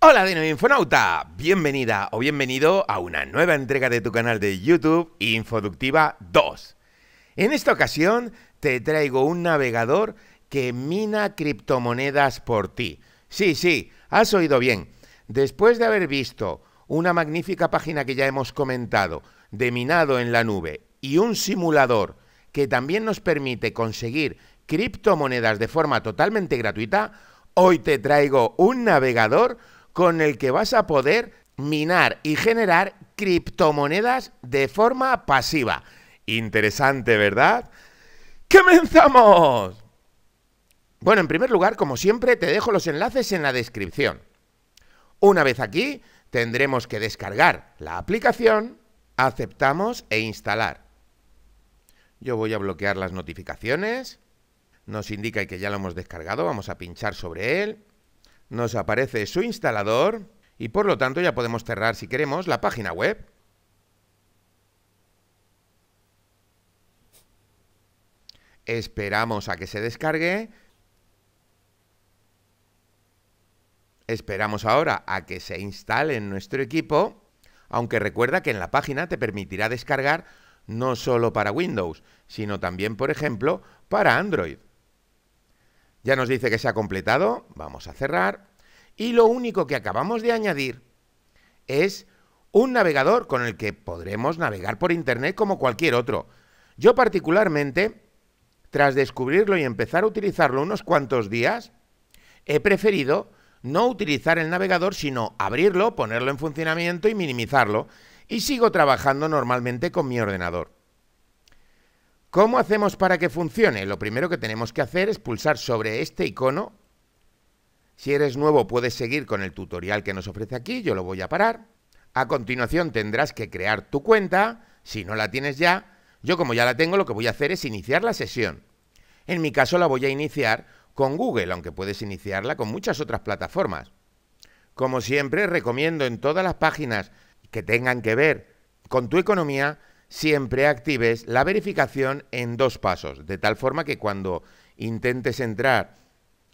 Hola Infonauta, bienvenida o bienvenido a una nueva entrega de tu canal de YouTube Infoductiva 2. En esta ocasión te traigo un navegador que mina criptomonedas por ti. Sí, sí, has oído bien. Después de haber visto una magnífica página que ya hemos comentado de minado en la nube y un simulador que también nos permite conseguir criptomonedas de forma totalmente gratuita, hoy te traigo un navegador con el que vas a poder minar y generar criptomonedas de forma pasiva. Interesante, ¿verdad? ¡Comenzamos! Bueno, en primer lugar, como siempre, te dejo los enlaces en la descripción. Una vez aquí, tendremos que descargar la aplicación, aceptamos e instalar. Yo voy a bloquear las notificaciones. Nos indica que ya lo hemos descargado. Vamos a pinchar sobre él nos aparece su instalador y por lo tanto ya podemos cerrar si queremos la página web. Esperamos a que se descargue. Esperamos ahora a que se instale en nuestro equipo, aunque recuerda que en la página te permitirá descargar no solo para Windows, sino también, por ejemplo, para Android. Ya nos dice que se ha completado, vamos a cerrar. Y lo único que acabamos de añadir es un navegador con el que podremos navegar por Internet como cualquier otro. Yo particularmente, tras descubrirlo y empezar a utilizarlo unos cuantos días, he preferido no utilizar el navegador, sino abrirlo, ponerlo en funcionamiento y minimizarlo. Y sigo trabajando normalmente con mi ordenador. ¿Cómo hacemos para que funcione? Lo primero que tenemos que hacer es pulsar sobre este icono. Si eres nuevo puedes seguir con el tutorial que nos ofrece aquí, yo lo voy a parar. A continuación tendrás que crear tu cuenta, si no la tienes ya. Yo como ya la tengo lo que voy a hacer es iniciar la sesión. En mi caso la voy a iniciar con Google, aunque puedes iniciarla con muchas otras plataformas. Como siempre recomiendo en todas las páginas que tengan que ver con tu economía, siempre actives la verificación en dos pasos, de tal forma que cuando intentes entrar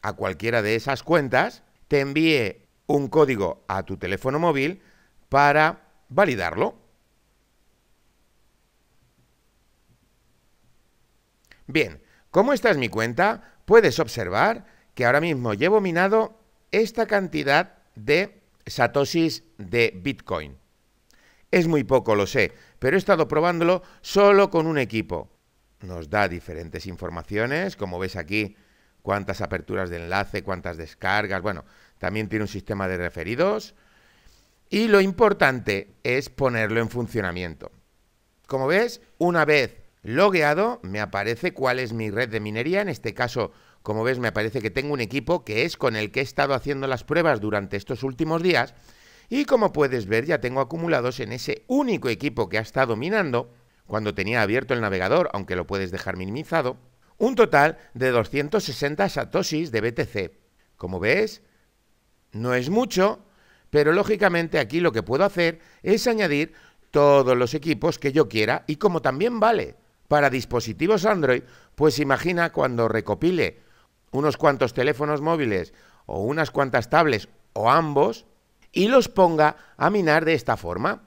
a cualquiera de esas cuentas, te envíe un código a tu teléfono móvil para validarlo. Bien, como está es mi cuenta, puedes observar que ahora mismo llevo minado esta cantidad de satosis de Bitcoin. Es muy poco, lo sé, pero he estado probándolo solo con un equipo. Nos da diferentes informaciones, como ves aquí, cuántas aperturas de enlace, cuántas descargas, bueno, también tiene un sistema de referidos. Y lo importante es ponerlo en funcionamiento. Como ves, una vez logueado, me aparece cuál es mi red de minería. En este caso, como ves, me aparece que tengo un equipo que es con el que he estado haciendo las pruebas durante estos últimos días y como puedes ver, ya tengo acumulados en ese único equipo que ha estado minando, cuando tenía abierto el navegador, aunque lo puedes dejar minimizado, un total de 260 satoshis de BTC. Como ves, no es mucho, pero lógicamente aquí lo que puedo hacer es añadir todos los equipos que yo quiera y como también vale para dispositivos Android, pues imagina cuando recopile unos cuantos teléfonos móviles o unas cuantas tablets o ambos, y los ponga a minar de esta forma.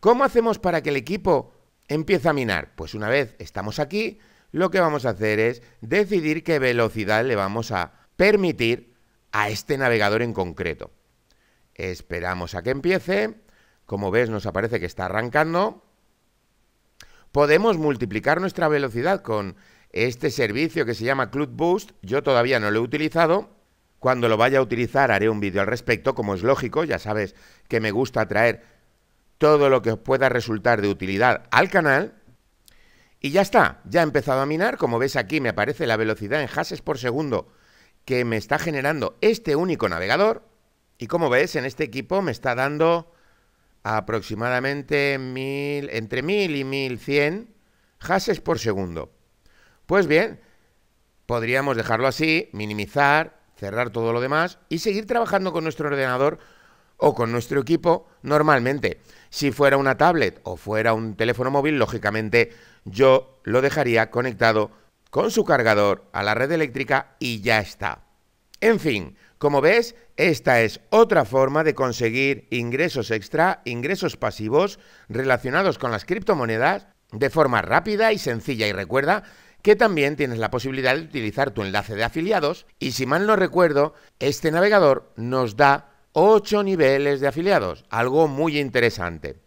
¿Cómo hacemos para que el equipo empiece a minar? Pues una vez estamos aquí, lo que vamos a hacer es decidir qué velocidad le vamos a permitir a este navegador en concreto. Esperamos a que empiece. Como ves, nos aparece que está arrancando. Podemos multiplicar nuestra velocidad con este servicio que se llama Cloud Boost. Yo todavía no lo he utilizado. Cuando lo vaya a utilizar haré un vídeo al respecto, como es lógico, ya sabes que me gusta traer todo lo que pueda resultar de utilidad al canal. Y ya está, ya he empezado a minar, como ves aquí me aparece la velocidad en hashes por segundo que me está generando este único navegador. Y como ves, en este equipo me está dando aproximadamente entre 1000 y 1100 hashes por segundo. Pues bien, podríamos dejarlo así, minimizar, cerrar todo lo demás y seguir trabajando con nuestro ordenador o con nuestro equipo normalmente. Si fuera una tablet o fuera un teléfono móvil, lógicamente yo lo dejaría conectado con su cargador a la red eléctrica y ya está. En fin, como ves, esta es otra forma de conseguir ingresos extra, ingresos pasivos relacionados con las criptomonedas de forma rápida y sencilla. Y recuerda que también tienes la posibilidad de utilizar tu enlace de afiliados y si mal no recuerdo, este navegador nos da 8 niveles de afiliados, algo muy interesante.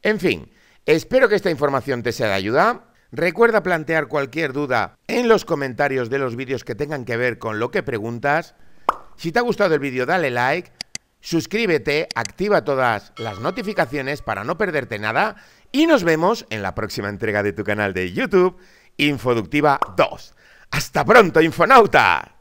En fin, espero que esta información te sea de ayuda. Recuerda plantear cualquier duda en los comentarios de los vídeos que tengan que ver con lo que preguntas. Si te ha gustado el vídeo, dale like, suscríbete, activa todas las notificaciones para no perderte nada y nos vemos en la próxima entrega de tu canal de YouTube. Infoductiva 2. Hasta pronto, Infonauta.